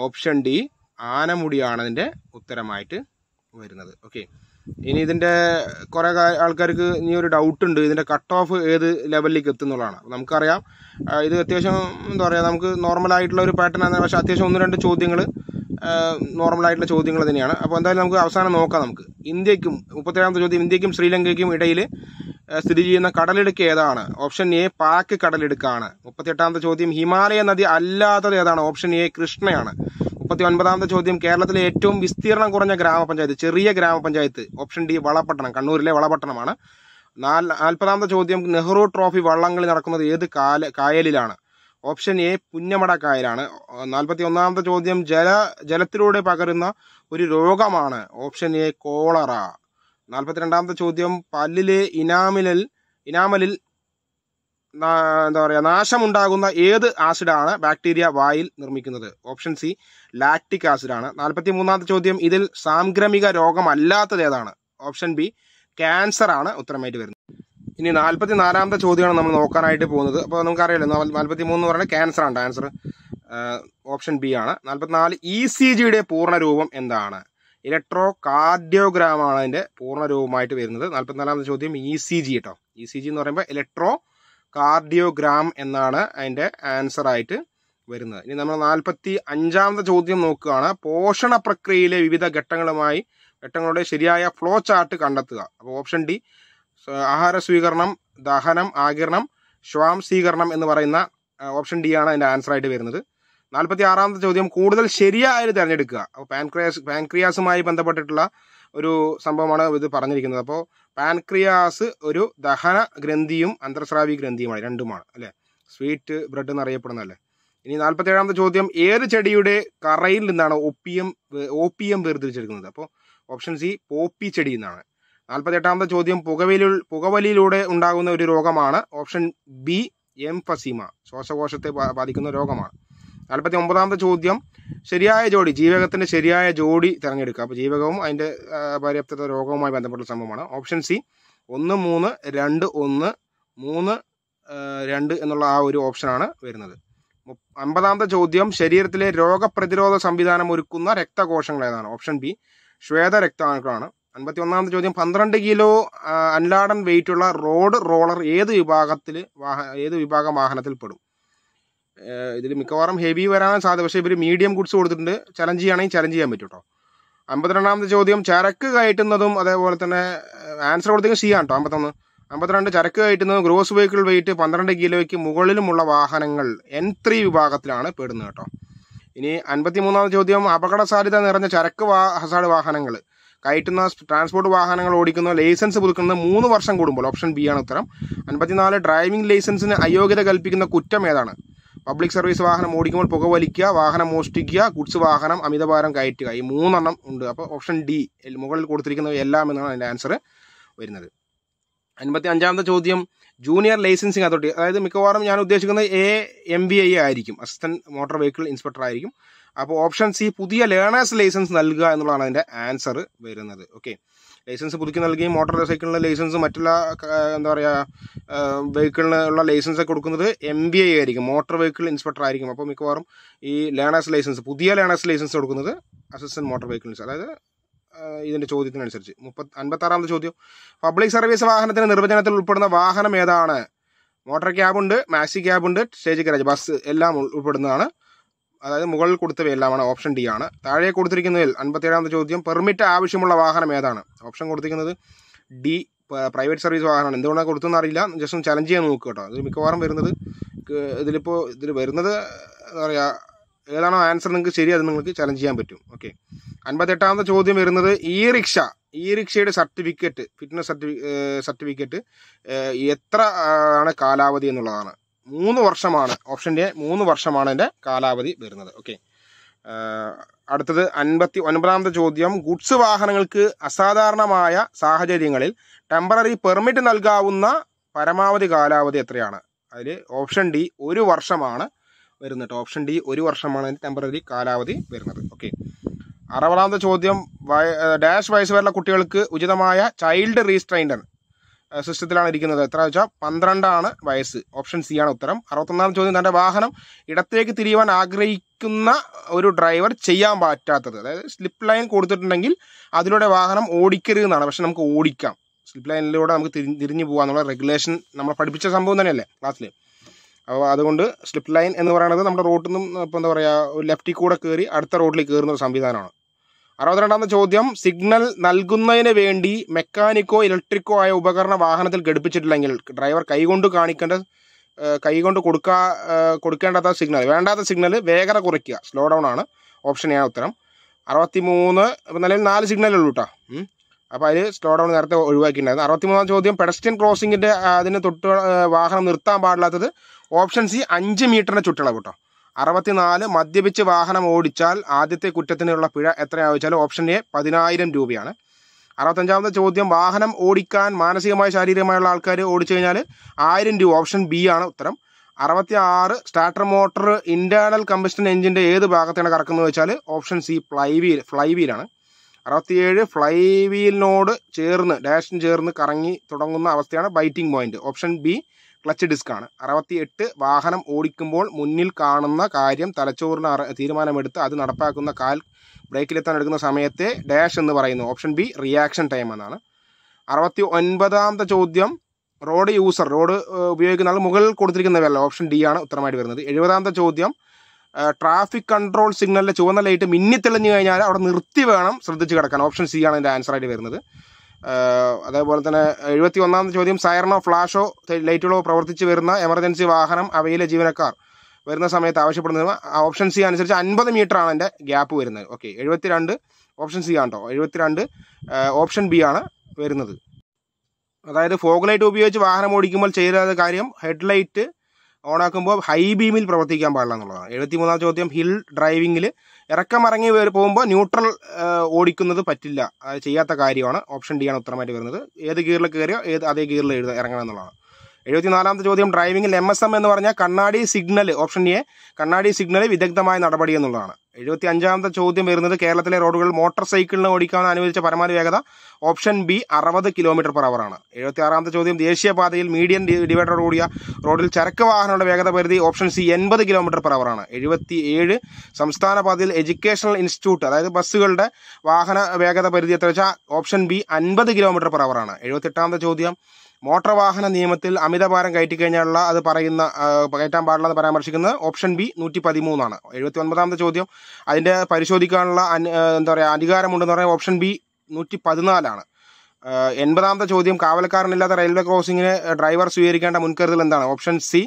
ഓപ്ഷൻ ഡി ആനമുടിയാണ് അതിൻ്റെ ഉത്തരമായിട്ട് വരുന്നത് ഓക്കെ ഇനി ഇതിൻ്റെ കുറേ ആൾക്കാർക്ക് ഇനി ഒരു ഡൗട്ട് ഉണ്ട് ഇതിൻ്റെ കട്ട് ഓഫ് ഏത് ലെവലിലേക്ക് എത്തുന്നുള്ളതാണ് നമുക്കറിയാം ഇത് അത്യാവശ്യം എന്താ പറയുക നമുക്ക് നോർമലായിട്ടുള്ള ഒരു പാറ്റേൺ ആണ് പക്ഷേ അത്യാവശ്യം ഒന്ന് രണ്ട് ചോദ്യങ്ങൾ നോർമലായിട്ടുള്ള ചോദ്യങ്ങൾ തന്നെയാണ് അപ്പോൾ എന്തായാലും നമുക്ക് അവസാനം നോക്കാം നമുക്ക് ഇന്ത്യക്കും മുപ്പത്തേഴാമത്തെ ചോദ്യം ഇന്ത്യക്കും ശ്രീലങ്കയ്ക്കും ഇടയിൽ സ്ഥിതി ചെയ്യുന്ന കടലിടുക്ക് ഏതാണ് ഓപ്ഷൻ എ പാക്ക് കടലിടുക്കാണ് മുപ്പത്തിയെട്ടാമത്തെ ചോദ്യം ഹിമാലയ നദി അല്ലാത്തത് ഏതാണ് ഓപ്ഷൻ എ കൃഷ്ണയാണ് മുപ്പത്തി ഒൻപതാമത്തെ ചോദ്യം കേരളത്തിലെ ഏറ്റവും വിസ്തീർണം കുറഞ്ഞ ഗ്രാമപഞ്ചായത്ത് ചെറിയ ഗ്രാമപഞ്ചായത്ത് ഓപ്ഷൻ ഡി വളപട്ടണം കണ്ണൂരിലെ വളപട്ടണമാണ് നാല് നാൽപ്പതാമത്തെ ചോദ്യം നെഹ്റു ട്രോഫി വള്ളംകളി നടക്കുന്നത് ഏത് കാല കായലിലാണ് ഓപ്ഷൻ എ പുന്നമട കായലാണ് നാൽപ്പത്തി ഒന്നാമത്തെ ചോദ്യം ജല ജലത്തിലൂടെ പകരുന്ന ഒരു രോഗമാണ് ഓപ്ഷൻ എ കോളറ നാൽപ്പത്തിരണ്ടാമത്തെ ചോദ്യം പല്ലിലെ ഇനാമിലിൽ ഇനാമലിൽ എന്താ പറയുക നാശമുണ്ടാകുന്ന ഏത് ആസിഡാണ് ബാക്ടീരിയ വായിൽ നിർമ്മിക്കുന്നത് ഓപ്ഷൻ സി ലാക്റ്റിക് ആസിഡാണ് നാൽപ്പത്തി മൂന്നാമത്തെ ചോദ്യം ഇതിൽ സാംക്രമിക രോഗമല്ലാത്തത് ഏതാണ് ഓപ്ഷൻ ബി ക്യാൻസർ ആണ് ഉത്തരമായിട്ട് വരുന്നത് ഇനി നാൽപ്പത്തി നാലാമത്തെ ചോദ്യമാണ് നമ്മൾ നോക്കാനായിട്ട് പോകുന്നത് അപ്പോൾ നമുക്കറിയാലോ നാൽപ്പത്തി മൂന്ന് പറഞ്ഞാൽ ക്യാൻസർ ആണ് ആൻസർ ഓപ്ഷൻ ബി ആണ് നാൽപ്പത്തിനാല് ഇ സി ജിയുടെ പൂർണ്ണ രൂപം എന്താണ് ഇലക്ട്രോ കാർഡിയോഗ്രാമാണ് അതിൻ്റെ പൂർണ്ണരൂപമായിട്ട് വരുന്നത് നാൽപ്പത്തിനാലാമത്തെ ചോദ്യം ഇ e സി ജി കേട്ടോ ഇ e സി ജി എന്ന് പറയുമ്പോൾ ഇലക്ട്രോ കാർഡിയോഗ്രാം എന്നാണ് അതിൻ്റെ ആൻസറായിട്ട് വരുന്നത് ഇനി നമ്മൾ നാൽപ്പത്തി അഞ്ചാമത്തെ ചോദ്യം നോക്കുകയാണ് പോഷണ പ്രക്രിയയിലെ വിവിധ ഘട്ടങ്ങളുമായി ഘട്ടങ്ങളുടെ ശരിയായ ഫ്ലോ ചാർട്ട് കണ്ടെത്തുക അപ്പോൾ ഓപ്ഷൻ ഡി ആഹാര സ്വീകരണം ദഹനം ആകിരണം ശ്വാംശീകരണം എന്ന് പറയുന്ന ഓപ്ഷൻ ഡി ആണ് അതിൻ്റെ ആൻസറായിട്ട് വരുന്നത് നാൽപ്പത്തി ആറാമത്തെ ചോദ്യം കൂടുതൽ ശരിയായത് തിരഞ്ഞെടുക്കുക അപ്പോൾ പാൻക്രിയാസ് പാൻക്രിയാസുമായി ബന്ധപ്പെട്ടിട്ടുള്ള ഒരു സംഭവമാണ് ഇത് പറഞ്ഞിരിക്കുന്നത് അപ്പോൾ പാൻക്രിയാസ് ഒരു ദഹന ഗ്രന്ഥിയും അന്തർസ്രാവി ഗ്രന്ഥിയുമാണ് രണ്ടുമാണ് അല്ലേ സ്വീറ്റ് ബ്രെഡ് അല്ലേ ഇനി ഏഴാമത്തെ ചോദ്യം ഏത് ചെടിയുടെ കറയിൽ നിന്നാണ് ഒപ്പിയം എം വേർതിരിച്ചെടുക്കുന്നത് അപ്പോൾ ഓപ്ഷൻ സി പോപ്പി നിന്നാണ് നാൽപ്പത്തി എട്ടാമത്തെ ചോദ്യം പുകവലി പുകവലിയിലൂടെ ഉണ്ടാകുന്ന ഒരു രോഗമാണ് ഓപ്ഷൻ ബി ഫസീമ ശ്വാസകോശത്തെ ബാധിക്കുന്ന രോഗമാണ് നാൽപ്പത്തി ഒമ്പതാമത്തെ ചോദ്യം ശരിയായ ജോഡി ജീവകത്തിൻ്റെ ശരിയായ ജോഡി തിരഞ്ഞെടുക്കുക അപ്പോൾ ജീവകവും അതിൻ്റെ പര്യാപ്ത രോഗവുമായി ബന്ധപ്പെട്ട സംഭവമാണ് ഓപ്ഷൻ സി ഒന്ന് മൂന്ന് രണ്ട് ഒന്ന് മൂന്ന് രണ്ട് എന്നുള്ള ആ ഒരു ഓപ്ഷനാണ് വരുന്നത് അമ്പതാമത്തെ ചോദ്യം ശരീരത്തിലെ രോഗപ്രതിരോധ സംവിധാനം ഒരുക്കുന്ന രക്തകോശങ്ങൾ ഏതാണ് ഓപ്ഷൻ ബി ശ്വേത രക്താണുക്കളാണ് അൻപത്തി ഒന്നാമത്തെ ചോദ്യം പന്ത്രണ്ട് കിലോ അൻലാടൻ വെയിറ്റുള്ള റോഡ് റോളർ ഏത് വിഭാഗത്തിൽ വാഹ ഏത് വിഭാഗം വാഹനത്തിൽ പെടും ഇതിൽ മിക്കവാറും ഹെവി വരാൻ സാധ്യത പക്ഷേ ഇവർ മീഡിയം ഗുഡ്സ് കൊടുത്തിട്ടുണ്ട് ചലഞ്ച് ചെയ്യുകയാണെങ്കിൽ ചലഞ്ച് ചെയ്യാൻ പറ്റും കേട്ടോ അമ്പത്തിരണ്ടാമത്തെ ചോദ്യം ചരക്ക് കയറ്റുന്നതും അതേപോലെ തന്നെ ആൻസർ കൊടുത്തെങ്കിൽ സി ആണ് കേട്ടോ അമ്പത്തൊന്ന് അമ്പത്തിരണ്ട് ചരക്ക് കയറ്റുന്നതും ഗ്രോസ് വെഹിക്കിൾ വെയിറ്റ് പന്ത്രണ്ട് കിലോയ്ക്ക് മുകളിലുമുള്ള വാഹനങ്ങൾ എൻ ത്രീ വിഭാഗത്തിലാണ് പെടുന്നത് കേട്ടോ ഇനി മൂന്നാമത്തെ ചോദ്യം അപകട സാധ്യത നിറഞ്ഞ ചരക്ക് വാ വാഹനങ്ങൾ കയറ്റുന്ന ട്രാൻസ്പോർട്ട് വാഹനങ്ങൾ ഓടിക്കുന്ന ലൈസൻസ് പുതുക്കുന്നത് മൂന്ന് വർഷം കൂടുമ്പോൾ ഓപ്ഷൻ ബി ആണ് ഉത്തരം അൻപത്തിനാല് ഡ്രൈവിംഗ് ലൈസൻസിന് അയോഗ്യത കൽപ്പിക്കുന്ന കുറ്റം ഏതാണ് പബ്ലിക് സർവീസ് വാഹനം ഓടിക്കുമ്പോൾ പുക വലിക്കുക വാഹനം മോഷ്ടിക്കുക ഗുഡ്സ് വാഹനം അമിതഭാരം കയറ്റുക ഈ മൂന്നെണ്ണം ഉണ്ട് അപ്പോൾ ഓപ്ഷൻ ഡി മുകളിൽ കൊടുത്തിരിക്കുന്നവ എല്ലാം എന്നാണ് അതിൻ്റെ ആൻസർ വരുന്നത് അൻപത്തി അഞ്ചാമത്തെ ചോദ്യം ജൂനിയർ ലൈസൻസിങ് അതോറിറ്റി അതായത് മിക്കവാറും ഞാൻ ഉദ്ദേശിക്കുന്നത് എ എം ബി ഐ ആയിരിക്കും അസിസ്റ്റന്റ് മോട്ടോർ വെഹിക്കിൾ ഇൻസ്പെക്ടർ ആയിരിക്കും അപ്പോൾ ഓപ്ഷൻ സി പുതിയ ലേണേഴ്സ് ലൈസൻസ് നൽകുക എന്നുള്ളതാണ് അതിൻ്റെ ആൻസർ വരുന്നത് ഓക്കെ ലൈസൻസ് പുതുക്കി നൽകുകയും മോട്ടോർ സൈക്കിളിന് ലൈസൻസ് മറ്റുള്ള എന്താ പറയുക വെഹിക്കിളിന് ഉള്ള ലൈസൻസ് ഒക്കെ കൊടുക്കുന്നത് എം ബി ഐ ആയിരിക്കും മോട്ടോർ വെഹിക്കിൾ ഇൻസ്പെക്ടർ ആയിരിക്കും അപ്പോൾ മിക്കവാറും ഈ ലേണേഴ്സ് ലൈസൻസ് പുതിയ ലേണേഴ്സ് ലൈസൻസ് കൊടുക്കുന്നത് അസിസ്റ്റൻറ്റ് മോട്ടോർ വെഹിക്കിൾസ് അതായത് ഇതിൻ്റെ ചോദ്യത്തിനനുസരിച്ച് മുപ്പത് അൻപത്താറാമത്തെ ചോദ്യം പബ്ലിക് സർവീസ് വാഹനത്തിന് നിർവചനത്തിൽ ഉൾപ്പെടുന്ന വാഹനം ഏതാണ് മോട്ടോർ ക്യാബ് ഉണ്ട് മാക്സി ക്യാബ് ഉണ്ട് സ്റ്റേജ് ഗ്രാജ് ബസ് എല്ലാം ഉൾപ്പെടുന്നതാണ് അതായത് മുകളിൽ കൊടുത്തവയെല്ലാമാണ് ഓപ്ഷൻ ഡി ആണ് താഴെ കൊടുത്തിരിക്കുന്നതിൽ അൻപത്തേഴാമത്തെ ചോദ്യം പെർമിറ്റ് ആവശ്യമുള്ള വാഹനം ഏതാണ് ഓപ്ഷൻ കൊടുത്തിരിക്കുന്നത് ഡി പ്രൈവറ്റ് സർവീസ് വാഹനമാണ് എന്തുകൊണ്ടാണ് കൊടുത്തതെന്ന് അറിയില്ല ജസ്റ്റ് ഒന്ന് ചലഞ്ച് ചെയ്യാൻ നോക്കുക കേട്ടോ ഇത് മിക്കവാറും വരുന്നത് ഇതിലിപ്പോൾ ഇതിൽ വരുന്നത് എന്താ പറയുക ഏതാണോ ആൻസർ നിങ്ങൾക്ക് ശരി അത് നിങ്ങൾക്ക് ചലഞ്ച് ചെയ്യാൻ പറ്റും ഓക്കെ അൻപത്തെട്ടാമത്തെ ചോദ്യം വരുന്നത് ഇ റിക്ഷ ഇ റിക്ഷയുടെ സർട്ടിഫിക്കറ്റ് ഫിറ്റ്നസ് സർട്ടിഫിക്കറ്റ് എത്ര ആണ് കാലാവധി എന്നുള്ളതാണ് മൂന്ന് വർഷമാണ് ഓപ്ഷൻ ഡി മൂന്ന് വർഷമാണ് എൻ്റെ കാലാവധി വരുന്നത് ഓക്കെ അടുത്തത് അൻപത്തി ഒൻപതാമത്തെ ചോദ്യം ഗുഡ്സ് വാഹനങ്ങൾക്ക് അസാധാരണമായ സാഹചര്യങ്ങളിൽ ടെമ്പററി പെർമിറ്റ് നൽകാവുന്ന പരമാവധി കാലാവധി എത്രയാണ് അതിൽ ഓപ്ഷൻ ഡി ഒരു വർഷമാണ് വരുന്നത് ഓപ്ഷൻ ഡി ഒരു വർഷമാണ് അതിൻ്റെ ടെമ്പററി കാലാവധി വരുന്നത് ഓക്കെ അറുപതാമത്തെ ചോദ്യം ഡാഷ് വയസ്സ് വരെയുള്ള കുട്ടികൾക്ക് ഉചിതമായ ചൈൽഡ് റീസ്ട്രെയിൻഡർ സിസ്റ്റത്തിലാണ് ഇരിക്കുന്നത് എത്ര വെച്ചാൽ പന്ത്രണ്ടാണ് വയസ്സ് ഓപ്ഷൻ സി ആണ് ഉത്തരം അറുപത്തൊന്നാം ചോദ്യം തൻ്റെ വാഹനം ഇടത്തേക്ക് തിരിയുവാൻ ആഗ്രഹിക്കുന്ന ഒരു ഡ്രൈവർ ചെയ്യാൻ പറ്റാത്തത് അതായത് സ്ലിപ്പ് ലൈൻ കൊടുത്തിട്ടുണ്ടെങ്കിൽ അതിലൂടെ വാഹനം ഓടിക്കരുത് എന്നാണ് പക്ഷെ നമുക്ക് ഓടിക്കാം സ്ലിപ്പ് ലൈനിലൂടെ നമുക്ക് തിരി തിരിഞ്ഞു പോകാമെന്നുള്ള റെഗുലേഷൻ നമ്മൾ പഠിപ്പിച്ച സംഭവം തന്നെയല്ലേ ക്ലാസ്സിൽ അപ്പോൾ അതുകൊണ്ട് സ്ലിപ്പ് ലൈൻ എന്ന് പറയുന്നത് നമ്മുടെ റോട്ടിൽ നിന്നും ഇപ്പോൾ എന്താ പറയുക ലെഫ്റ്റിൽ കൂടെ കയറി അടുത്ത റോട്ടിൽ കയറുന്ന ഒരു സംവിധാനമാണ് അറുപത്തിരണ്ടാമത്തെ ചോദ്യം സിഗ്നൽ നൽകുന്നതിന് വേണ്ടി മെക്കാനിക്കോ ഇലക്ട്രിക്കോ ആയ ഉപകരണ വാഹനത്തിൽ ഘടിപ്പിച്ചിട്ടില്ലെങ്കിൽ ഡ്രൈവർ കൈകൊണ്ട് കാണിക്കേണ്ട കൈകൊണ്ട് കൊടുക്കാ കൊടുക്കേണ്ടാത്ത സിഗ്നൽ വേണ്ടാത്ത സിഗ്നൽ വേഗത കുറയ്ക്കുക സ്ലോ ഡൗൺ ആണ് ഓപ്ഷൻ എ ഉത്തരം അറുപത്തി മൂന്ന് നിലവിൽ നാല് സിഗ്നലേ ഉള്ളൂ കേട്ടോ അപ്പോൾ അതിൽ സ്ലോ ഡൗൺ നേരത്തെ ഒഴിവാക്കിയിട്ടുണ്ടായിരുന്നു അറുപത്തിമൂന്നാം ചോദ്യം പെഡസ്റ്റിയൻ ക്രോസിങ്ങിൻ്റെ അതിന് തൊട്ട് വാഹനം നിർത്താൻ പാടില്ലാത്തത് ഓപ്ഷൻ സി അഞ്ച് മീറ്ററിൻ്റെ ചുറ്റളവ് കേട്ടോ അറുപത്തിനാല് മദ്യപിച്ച് വാഹനം ഓടിച്ചാൽ ആദ്യത്തെ കുറ്റത്തിനുള്ള പിഴ എത്രയാണെന്ന് വെച്ചാൽ ഓപ്ഷൻ എ പതിനായിരം രൂപയാണ് അറുപത്തഞ്ചാമത്തെ ചോദ്യം വാഹനം ഓടിക്കാൻ മാനസികമായ ശാരീരികമായുള്ള ആൾക്കാർ ഓടിച്ചു കഴിഞ്ഞാൽ ആയിരം രൂപ ഓപ്ഷൻ ബി ആണ് ഉത്തരം അറുപത്തി ആറ് സ്റ്റാർട്ടർ മോട്ടോർ ഇന്റേണൽ കമ്പസ്റ്റൻ എഞ്ചിൻ്റെ ഏത് ഭാഗത്താണ് കറക്കുന്നത് വെച്ചാൽ option C fly wheel fly വീലാണ് അറുപത്തിയേഴ് വീലിനോട് ചേർന്ന് ഡാഷിന് ചേർന്ന് കറങ്ങി തുടങ്ങുന്ന അവസ്ഥയാണ് biting point option B clutch disc ആണ് അറുപത്തി എട്ട് വാഹനം ഓടിക്കുമ്പോൾ മുന്നിൽ കാണുന്ന കാര്യം തലച്ചോറിന് തീരുമാനമെടുത്ത് അത് നടപ്പാക്കുന്ന കാൽ ബ്രേക്കിലെത്താൻ എടുക്കുന്ന സമയത്തെ ഡാഷ് എന്ന് പറയുന്നു ഓപ്ഷൻ ബി റിയാക്ഷൻ ടൈം എന്നാണ് അറുപത്തി ഒൻപതാമത്തെ ചോദ്യം റോഡ് യൂസർ റോഡ് ഉപയോഗിക്കുന്ന ആൾ മുകളിൽ കൊടുത്തിരിക്കുന്നവരല്ല ഓപ്ഷൻ ഡി ആണ് ഉത്തരമായിട്ട് വരുന്നത് എഴുപതാമത്തെ ചോദ്യം ട്രാഫിക് കൺട്രോൾ സിഗ്നലിൽ ചുവന്ന ലൈറ്റ് മിന്നി തെളിഞ്ഞു കഴിഞ്ഞാൽ അവിടെ നിർത്തി വേണം ശ്രദ്ധിച്ച് കിടക്കാൻ ഓപ്ഷൻ സി ആണ് ആൻസർ ആൻസറായിട്ട് വരുന്നത് അതേപോലെ തന്നെ എഴുപത്തി ഒന്നാം ചോദ്യം സൈറണോ ഫ്ലാഷോ ലൈറ്റുകളോ പ്രവർത്തിച്ച് വരുന്ന എമർജൻസി വാഹനം അവയിലെ ജീവനക്കാർ വരുന്ന സമയത്ത് ആവശ്യപ്പെടുന്നത് ഓപ്ഷൻ സി അനുസരിച്ച് അൻപത് ആണ് എൻ്റെ ഗ്യാപ്പ് വരുന്നത് ഓക്കെ എഴുപത്തിരണ്ട് ഓപ്ഷൻ സി ആണ് കേട്ടോ എഴുപത്തിരണ്ട് ഓപ്ഷൻ ബി ആണ് വരുന്നത് അതായത് ഫോഗ് ലൈറ്റ് ഉപയോഗിച്ച് വാഹനം ഓടിക്കുമ്പോൾ ചെയ്ത കാര്യം ഹെഡ് ലൈറ്റ് ഓണാക്കുമ്പോൾ ഹൈ ബീമിൽ പ്രവർത്തിക്കാൻ പാടില്ല എന്നുള്ളതാണ് എഴുപത്തി മൂന്നാം ചോദ്യം ഹിൽ ഡ്രൈവിങ്ങിൽ ഇറക്കമിറങ്ങി പോകുമ്പോൾ ന്യൂട്രൽ ഓടിക്കുന്നത് പറ്റില്ല ചെയ്യാത്ത കാര്യമാണ് ഓപ്ഷൻ ഡി ആണ് ഉത്തരമായിട്ട് വരുന്നത് ഏത് ഗിയറിൽ കയറിയോ ഏത് അതേ ഗിയറിൽ എഴുതുക ഇറങ്ങണം എന്നുള്ളതാണ് എഴുപത്തിനാലാമത്തെ ചോദ്യം ഡ്രൈവിംഗിൽ എം എസ് എം എന്ന് പറഞ്ഞാൽ കണ്ണാടി സിഗ്നൽ ഓപ്ഷൻ എ കണ്ണാടി സിഗ്നൽ വിദഗ്ധമായ നടപടി എന്നുള്ളതാണ് എഴുപത്തി അഞ്ചാമത്തെ ചോദ്യം വരുന്നത് കേരളത്തിലെ റോഡുകൾ മോട്ടോർ സൈക്കിളിന് ഓടിക്കാൻ അനുവദിച്ച പരമാവധി വേഗത ഓപ്ഷൻ ബി അറുപത് കിലോമീറ്റർ പെർ അവറാണ് എഴുപത്തി ആറാമത്തെ ചോദ്യം ദേശീയപാതയിൽ മീഡിയൻ ഡിവൈഡറോട് കൂടിയ റോഡിൽ ചരക്ക് വാഹനങ്ങളുടെ വേഗത പരിധി ഓപ്ഷൻ സി എൺപത് കിലോമീറ്റർ പെർ അവറാണ് എഴുപത്തി ഏഴ് സംസ്ഥാന പാതയിൽ എഡ്യൂക്കേഷണൽ ഇൻസ്റ്റിറ്റ്യൂട്ട് അതായത് ബസ്സുകളുടെ വാഹന വേഗത പരിധി എത്ര വെച്ചാൽ ഓപ്ഷൻ ബി അൻപത് കിലോമീറ്റർ പെർ അവറാണ് എട്ടാമത്തെ ചോദ്യം മോട്ടോർ വാഹന നിയമത്തിൽ അമിതഭാരം കഴിഞ്ഞാലുള്ള അത് പറയുന്ന കയറ്റാൻ പാടില്ലെന്ന് പരാമർശിക്കുന്നത് ഓപ്ഷൻ ബി നൂറ്റി പതിമൂന്നാണ് എഴുപത്തി ഒൻപതാമത്തെ ചോദ്യം അതിൻ്റെ പരിശോധിക്കാനുള്ള എന്താ പറയുക അധികാരമുണ്ടെന്ന് പറയുന്നത് ഓപ്ഷൻ ബി നൂറ്റി പതിനാലാണ് എൺപതാമത്തെ ചോദ്യം കാവൽക്കാരനില്ലാത്ത റെയിൽവേ ക്രോസിങ്ങിന് ഡ്രൈവർ സ്വീകരിക്കേണ്ട മുൻകരുതൽ എന്താണ് ഓപ്ഷൻ സി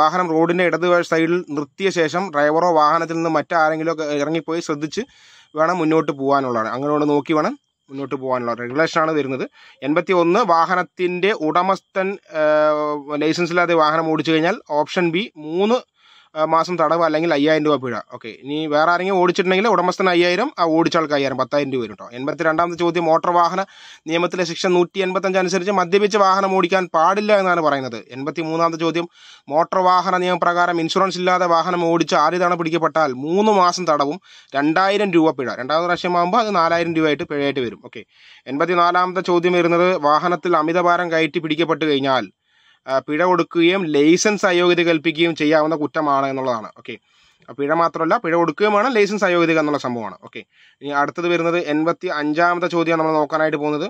വാഹനം റോഡിൻ്റെ ഇടത് സൈഡിൽ നിർത്തിയ ശേഷം ഡ്രൈവറോ വാഹനത്തിൽ നിന്ന് മറ്റാരെങ്കിലും ഇറങ്ങിപ്പോയി ശ്രദ്ധിച്ച് വേണം മുന്നോട്ട് പോകാനുള്ളതാണ് അങ്ങനെയുള്ള നോക്കി വേണം മുന്നോട്ട് പോകാനുള്ള റെഗുലേഷൻ ആണ് വരുന്നത് എൺപത്തി ഒന്ന് വാഹനത്തിൻ്റെ ഉടമസ്ഥൻ ലൈസൻസ് ഇല്ലാതെ വാഹനം ഓടിച്ചു കഴിഞ്ഞാൽ ഓപ്ഷൻ ബി മൂന്ന് മാസം തടവ് അല്ലെങ്കിൽ അയ്യായിരം രൂപ പിഴ ഓക്കെ ഇനി വേറെ ആരെങ്കിലും ഓടിച്ചിട്ടുണ്ടെങ്കിൽ ഉടമസ്ഥൻ അയ്യായിരം ആ ഓടിച്ച ആൾക്ക് അയ്യായിരം പത്തായിരം രൂപ വരും കേട്ടോ എൺപത്തി രണ്ടാമത്തെ ചോദ്യം മോട്ടോർ വാഹന നിയമത്തിലെ സെക്ഷൻ നൂറ്റി എൺപത്തഞ്ച് അനുസരിച്ച് മദ്യപിച്ച് വാഹനം ഓടിക്കാൻ പാടില്ല എന്നാണ് പറയുന്നത് എൺപത്തി മൂന്നാമത്തെ ചോദ്യം മോട്ടോർ വാഹന നിയമപ്രകാരം ഇൻഷുറൻസ് ഇല്ലാതെ വാഹനം ഓടിച്ച് ആദ്യ തവണ പിടിക്കപ്പെട്ടാൽ മൂന്ന് മാസം തടവും രണ്ടായിരം രൂപ പിഴ രണ്ടാമത്തെ പ്രാവശ്യമാകുമ്പോൾ അത് നാലായിരം രൂപയായിട്ട് പിഴയായിട്ട് വരും ഓക്കെ എൺപത്തി നാലാമത്തെ ചോദ്യം വരുന്നത് വാഹനത്തിൽ അമിതഭാരം കയറ്റി പിടിക്കപ്പെട്ട് കഴിഞ്ഞാൽ പിഴ കൊടുക്കുകയും ലൈസൻസ് അയോഗ്യത കൽപ്പിക്കുകയും ചെയ്യാവുന്ന കുറ്റമാണ് എന്നുള്ളതാണ് ഓക്കെ പിഴ മാത്രമല്ല പിഴ കൊടുക്കുകയും വേണം ലൈസൻസ് അയോഗ്യത എന്നുള്ള സംഭവമാണ് ഓക്കെ ഇനി അടുത്തത് വരുന്നത് എൺപത്തി അഞ്ചാമത്തെ ചോദ്യമാണ് നമ്മൾ നോക്കാനായിട്ട് പോകുന്നത്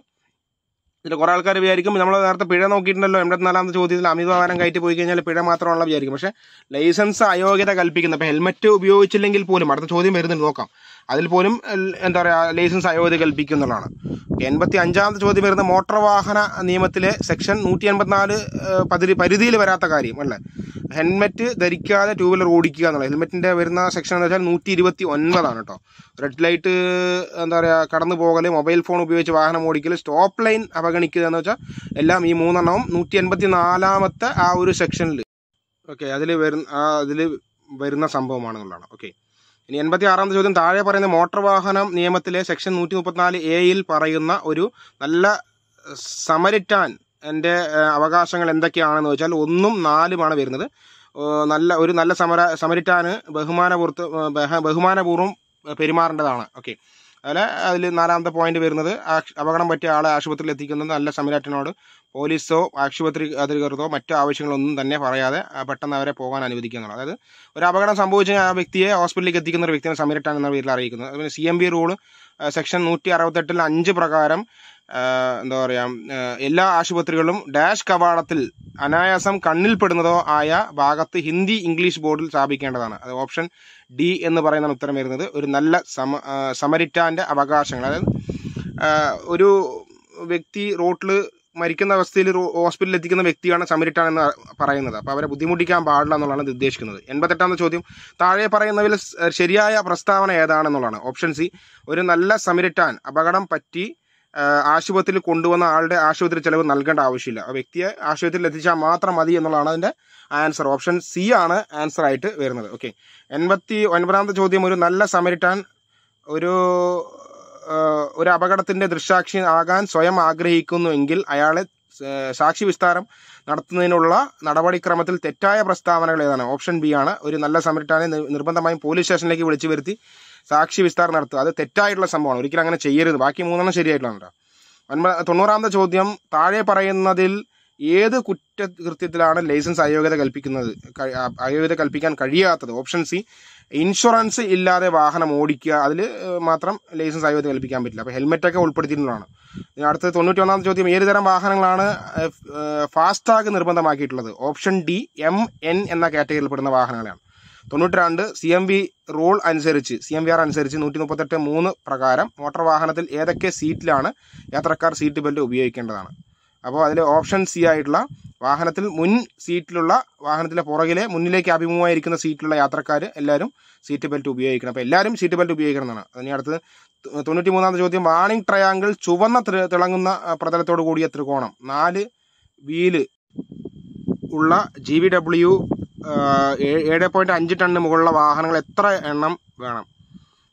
ഇതിൽ കുറേ ആൾക്കാർ വിചാരിക്കും നമ്മൾ നേരത്തെ പിഴ നോക്കിയിട്ടുണ്ടല്ലോ എൺപത്തിനാലാമത്തെ ചോദ്യത്തിൽ അമിതഭാരം കയറ്റി പോയി കഴിഞ്ഞാൽ പിഴ മാത്രമാണല്ലോ വിചാരിക്കും പക്ഷേ ലൈസൻസ് അയോഗ്യത കൽപ്പിക്കുന്നത് അപ്പോൾ ഹെൽമറ്റ് ഉപയോഗിച്ചില്ലെങ്കിൽ പോലും അടുത്ത ചോദ്യം വരുന്നുണ്ട് നോക്കാം അതിൽ പോലും എന്താ പറയുക ലൈസൻസ് അയോഗ്യത കൽപ്പിക്കുന്നുള്ളതാണ് എൺപത്തി അഞ്ചാമത്തെ ചോദ്യം വരുന്ന മോട്ടോർ വാഹന നിയമത്തിലെ സെക്ഷൻ നൂറ്റി എൺപത്തിനാല് പതിരി പരിധിയിൽ വരാത്ത കാര്യം അല്ലേ ഹെൽമെറ്റ് ധരിക്കാതെ ടൂ വീലർ ഓടിക്കുക എന്നുള്ളത് ഹെൽമെറ്റിൻ്റെ വരുന്ന സെക്ഷൻ എന്ന് വെച്ചാൽ നൂറ്റി ഇരുപത്തി ഒൻപതാണ് കേട്ടോ റെഡ് ലൈറ്റ് എന്താ പറയുക കടന്നു പോകൽ മൊബൈൽ ഫോൺ ഉപയോഗിച്ച് വാഹനം ഓടിക്കൽ സ്റ്റോപ്പ് ലൈൻ അവഗണിക്കുക എന്ന് വെച്ചാൽ എല്ലാം ഈ മൂന്നെണ്ണവും നൂറ്റി എൺപത്തി നാലാമത്തെ ആ ഒരു സെക്ഷനിൽ ഓക്കെ അതിൽ വരുന്ന അതിൽ വരുന്ന സംഭവമാണെന്നുള്ളതാണ് ഓക്കെ ഇനി എൺപത്തി ആറാമത്തെ ചോദ്യം താഴെ പറയുന്ന മോട്ടോർ വാഹനം നിയമത്തിലെ സെക്ഷൻ നൂറ്റി മുപ്പത്തിനാല് എയിൽ പറയുന്ന ഒരു നല്ല സമരിറ്റാൻ എൻ്റെ അവകാശങ്ങൾ എന്തൊക്കെയാണെന്ന് വെച്ചാൽ ഒന്നും നാലുമാണ് വരുന്നത് നല്ല ഒരു നല്ല സമര സമരിറ്റാന് ബഹുമാനപൂർത്ത് ബഹുമാനപൂർവ്വം പെരുമാറേണ്ടതാണ് ഓക്കെ അല്ല അതിൽ നാലാമത്തെ പോയിന്റ് വരുന്നത് അപകടം പറ്റിയ ആളെ ആശുപത്രിയിൽ എത്തിക്കുന്നത് നല്ല സമരാറ്റിനോട് പോലീസോ ആശുപത്രി അധികൃതരോ മറ്റു ആവശ്യങ്ങളൊന്നും തന്നെ പറയാതെ പെട്ടെന്ന് അവരെ പോകാൻ അനുവദിക്കുന്നുള്ളൂ അതായത് ഒരു അപകടം സംഭവിച്ച ആ വ്യക്തിയെ ഹോസ്പിറ്റലിലേക്ക് എത്തിക്കുന്ന ഒരു വ്യക്തിയെ സമരറ്റാൻ എന്ന പേരിൽ അറിയിക്കുന്നത് അതുപോലെ C M V rule section നൂറ്റി അറുപത്തെട്ടിൽ അഞ്ച് പ്രകാരം എന്താ പറയുക എല്ലാ ആശുപത്രികളും ഡാഷ് കവാടത്തിൽ അനായാസം കണ്ണിൽപ്പെടുന്നതോ ആയ ഭാഗത്ത് ഹിന്ദി ഇംഗ്ലീഷ് ബോർഡിൽ സ്ഥാപിക്കേണ്ടതാണ് അത് ഓപ്ഷൻ ഡി എന്ന് പറയുന്ന ഉത്തരം വരുന്നത് ഒരു നല്ല സമ സമരിറ്റാൻ്റെ അവകാശങ്ങൾ അതായത് ഒരു വ്യക്തി റോട്ടിൽ മരിക്കുന്ന അവസ്ഥയിൽ ഹോസ്പിറ്റലിൽ എത്തിക്കുന്ന വ്യക്തിയാണ് സമരിട്ടാൻ എന്ന് പറയുന്നത് അപ്പോൾ അവരെ ബുദ്ധിമുട്ടിക്കാൻ പാടില്ല എന്നുള്ളതാണ് ഇത് ഉദ്ദേശിക്കുന്നത് എൺപത്തെട്ടാമത്തെ ചോദ്യം താഴെ പറയുന്നതിൽ ശരിയായ പ്രസ്താവന ഏതാണെന്നുള്ളതാണ് ഓപ്ഷൻ സി ഒരു നല്ല സമരിട്ടാൻ അപകടം പറ്റി ആശുപത്രിയിൽ കൊണ്ടുവന്ന ആളുടെ ആശുപത്രി ചെലവ് നൽകേണ്ട ആവശ്യമില്ല ആ വ്യക്തിയെ ആശുപത്രിയിൽ എത്തിച്ചാൽ മാത്രം മതി എന്നുള്ളതാണ് അതിൻ്റെ ആൻസർ ഓപ്ഷൻ സി ആണ് ആൻസർ ആയിട്ട് വരുന്നത് ഓക്കെ എൺപത്തി ഒൻപതാമത്തെ ചോദ്യം ഒരു നല്ല സമരിട്ടാൻ ഒരു ഒരു അപകടത്തിൻ്റെ ദൃശാക്ഷി ആകാൻ സ്വയം ആഗ്രഹിക്കുന്നുവെങ്കിൽ അയാളെ സാക്ഷി വിസ്താരം നടത്തുന്നതിനുള്ള നടപടിക്രമത്തിൽ തെറ്റായ പ്രസ്താവനകൾ ഏതാണ് ഓപ്ഷൻ ബി ആണ് ഒരു നല്ല സമരിട്ടാനെ നിർബന്ധമായും പോലീസ് സ്റ്റേഷനിലേക്ക് വിളിച്ചു വരുത്തി സാക്ഷി വിസ്താരം നടത്തുക അത് തെറ്റായിട്ടുള്ള സംഭവമാണ് ഒരിക്കലും അങ്ങനെ ചെയ്യരുത് ബാക്കി മൂന്നെണ്ണം ശരിയായിട്ടുള്ളതാണ് ഒൻപ തൊണ്ണൂറാമത്തെ ചോദ്യം താഴെ പറയുന്നതിൽ ഏത് കുറ്റ കൃത്യത്തിലാണ് ലൈസൻസ് അയോഗ്യത കൽപ്പിക്കുന്നത് അയോഗ്യത കൽപ്പിക്കാൻ കഴിയാത്തത് ഓപ്ഷൻ സി ഇൻഷുറൻസ് ഇല്ലാതെ വാഹനം ഓടിക്കുക അതിൽ മാത്രം ലൈസൻസ് അയോഗ്യത കൽപ്പിക്കാൻ പറ്റില്ല അപ്പോൾ ഹെൽമെറ്റൊക്കെ ഉൾപ്പെടുത്തിയിട്ടുള്ളതാണ് അടുത്തത് തൊണ്ണൂറ്റി ഒന്നാമത്തെ ചോദ്യം ഏത് തരം വാഹനങ്ങളാണ് ഫാസ്റ്റാഗ് നിർബന്ധമാക്കിയിട്ടുള്ളത് ഓപ്ഷൻ ഡി എം എൻ എന്ന കാറ്റഗറിയിൽപ്പെടുന്ന വാഹനങ്ങളാണ് തൊണ്ണൂറ്റി രണ്ട് സി എം വി റൂൾ അനുസരിച്ച് സി എം വി ആർ അനുസരിച്ച് നൂറ്റി മുപ്പത്തെട്ട് മൂന്ന് പ്രകാരം മോട്ടോർ വാഹനത്തിൽ ഏതൊക്കെ സീറ്റിലാണ് യാത്രക്കാർ സീറ്റ് ബെൽറ്റ് ഉപയോഗിക്കേണ്ടതാണ് അപ്പോൾ അതിൽ ഓപ്ഷൻ സി ആയിട്ടുള്ള വാഹനത്തിൽ മുൻ സീറ്റിലുള്ള വാഹനത്തിലെ പുറകിലെ മുന്നിലേക്ക് അഭിമുഖമായിരിക്കുന്ന സീറ്റിലുള്ള യാത്രക്കാർ എല്ലാവരും സീറ്റ് ബെൽറ്റ് ഉപയോഗിക്കണം അപ്പോൾ എല്ലാവരും സീറ്റ് ബെൽറ്റ് ഉപയോഗിക്കണമെന്നാണ് ഇനി അടുത്ത് തൊണ്ണൂറ്റി മൂന്നാമത്തെ ചോദ്യം വാണിംഗ് ട്രയാങ്കിൾ ചുവന്ന തിളങ്ങുന്ന പ്രതലത്തോടു കൂടിയ ത്രികോണം നാല് വീല് ഉള്ള ജി വി ഡബ്ല്യു ഏഴ് പോയിന്റ് അഞ്ച് ടണ്ണിന് മുകളിലുള്ള വാഹനങ്ങൾ എത്ര എണ്ണം വേണം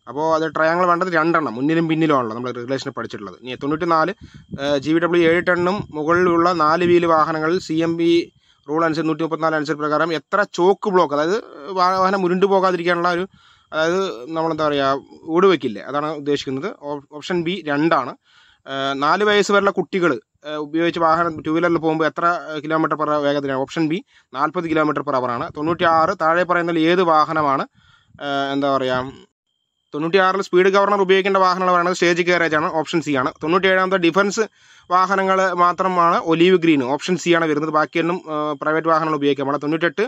അപ്പോൾ അത് ട്രയാങ്കിൾ വേണ്ടത് രണ്ടെണ്ണം മുന്നിലും പിന്നിലുമാണല്ലോ നമ്മൾ റെഗുലേഷൻ പഠിച്ചിട്ടുള്ളത് ഇനി തൊണ്ണൂറ്റി നാല് ജി വി ഡബ്ല്യു ഏഴ് ടണ്ണും മുകളിലുള്ള നാല് വീല് വാഹനങ്ങളിൽ സി എം ബി റൂൾ അനുസരിച്ച് നൂറ്റി മുപ്പത്തിനാല് അനുസരിച്ച് പ്രകാരം എത്ര ചോക്ക് ബ്ലോക്ക് അതായത് വാഹനം ഉരുണ്ടു പോകാതിരിക്കാനുള്ള ഒരു അതായത് നമ്മളെന്താ പറയുക ഓടുവയ്ക്കില്ലേ അതാണ് ഉദ്ദേശിക്കുന്നത് ഓപ്ഷൻ ബി രണ്ടാണ് നാല് വയസ്സ് വരെയുള്ള കുട്ടികൾ ഉപയോഗിച്ച് വാഹനം ടു വീലറിൽ പോകുമ്പോൾ എത്ര കിലോമീറ്റർ പെർ വേഗത്തിലാണ് ഓപ്ഷൻ ബി നാൽപ്പത് കിലോമീറ്റർ പെർ അവറാണ് തൊണ്ണൂറ്റി ആറ് താഴെ പറയുന്നതിൽ ഏത് വാഹനമാണ് എന്താ പറയുക തൊണ്ണൂറ്റി ആറിൽ സ്പീഡ് ഗവർണർ ഉപയോഗിക്കേണ്ട വാഹനങ്ങൾ പറയുന്നത് സ്റ്റേജ് ഗാരേജ് ആണ് ഓപ്ഷൻ സി ആണ് തൊണ്ണൂറ്റി ഏഴാമത്തെ ഡിഫൻസ് വാഹനങ്ങൾ മാത്രമാണ് ഒലീവ് ഗ്രീൻ ഓപ്ഷൻ സി ആണ് വരുന്നത് ബാക്കിയൊന്നും പ്രൈവറ്റ് വാഹനങ്ങൾ ഉപയോഗിക്കാൻ പാടില്ല തൊണ്ണൂറ്റെട്ട്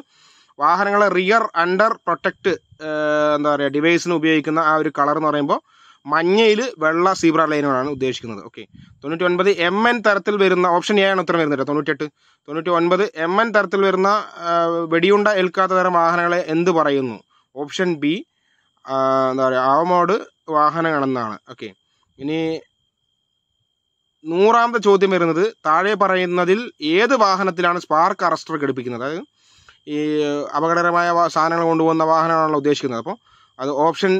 വാഹനങ്ങളെ റിയർ അണ്ടർ പ്രൊട്ടക്റ്റ് എന്താ പറയുക ഡിവൈസിന് ഉപയോഗിക്കുന്ന ആ ഒരു കളർ എന്ന് പറയുമ്പോൾ മഞ്ഞയിൽ വെള്ള സീബ്ര ലൈനുകളാണ് ഉദ്ദേശിക്കുന്നത് ഓക്കെ തൊണ്ണൂറ്റി ഒൻപത് എം എൻ തരത്തിൽ വരുന്ന ഓപ്ഷൻ എ ആണ് ഉത്തരം വരുന്നത് തൊണ്ണൂറ്റെട്ട് തൊണ്ണൂറ്റി ഒൻപത് എം എൻ തരത്തിൽ വരുന്ന വെടിയുണ്ട ഏൽക്കാത്ത തരം വാഹനങ്ങളെ എന്ത് പറയുന്നു ഓപ്ഷൻ ബി എന്താ പറയുക ആവമോട് വാഹനങ്ങളെന്നാണ് ഓക്കെ ഇനി നൂറാമത്തെ ചോദ്യം വരുന്നത് താഴെ പറയുന്നതിൽ ഏത് വാഹനത്തിലാണ് സ്പാർക്ക് അറസ്റ്റർ ഘടിപ്പിക്കുന്നത് അതായത് ഈ അപകടകരമായ സാധനങ്ങൾ കൊണ്ടുപോകുന്ന വാഹനമാണല്ലോ ഉദ്ദേശിക്കുന്നത് അപ്പോൾ അത് option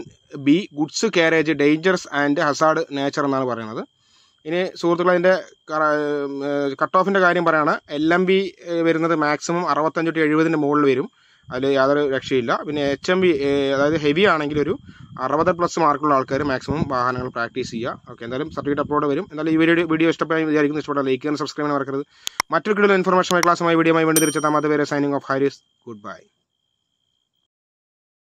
B goods carriage dangerous and hazard nature എന്നാണ് പറയുന്നത് ഇനി സുഹൃത്തുക്കൾ അതിൻ്റെ കട്ട് ഓഫിൻ്റെ കാര്യം പറയുകയാണ് എൽ എം ബി വരുന്നത് മാക്സിമം അറുപത്തഞ്ച് ടു എഴുപതിൻ്റെ മുകളിൽ വരും അതിൽ യാതൊരു രക്ഷയില്ല പിന്നെ എച്ച് എം ബി അതായത് ഹെവി ആണെങ്കിൽ ഒരു അറുപത് പ്ലസ് മാർക്കുള്ള ആൾക്കാർ മാക്സിമം വാഹനങ്ങൾ പ്രാക്ടീസ് ചെയ്യുക ഓക്കെ എന്തായാലും സർട്ടിഫിക്കറ്റ് അപ്ലോഡ് വരും എന്നാലും ഈ വീഡിയോ വീഡിയോ ഇഷ്ടപ്പെടാൻ വിചാരിക്കുന്നു ഇഷ്ടപ്പെട്ടാൽ ലൈക്ക് ചെയ്യാൻ സബ്സ്ക്രൈബ് ചെയ്യാൻ മറക്കരുത് മറ്റൊരു കൂടുതൽ ഇൻഫർമേഷൻ ക്ലാസ്സുമായി ആയി വേണ്ടി തിരിച്ചെത്താം അതുവരെ signing off Haris good by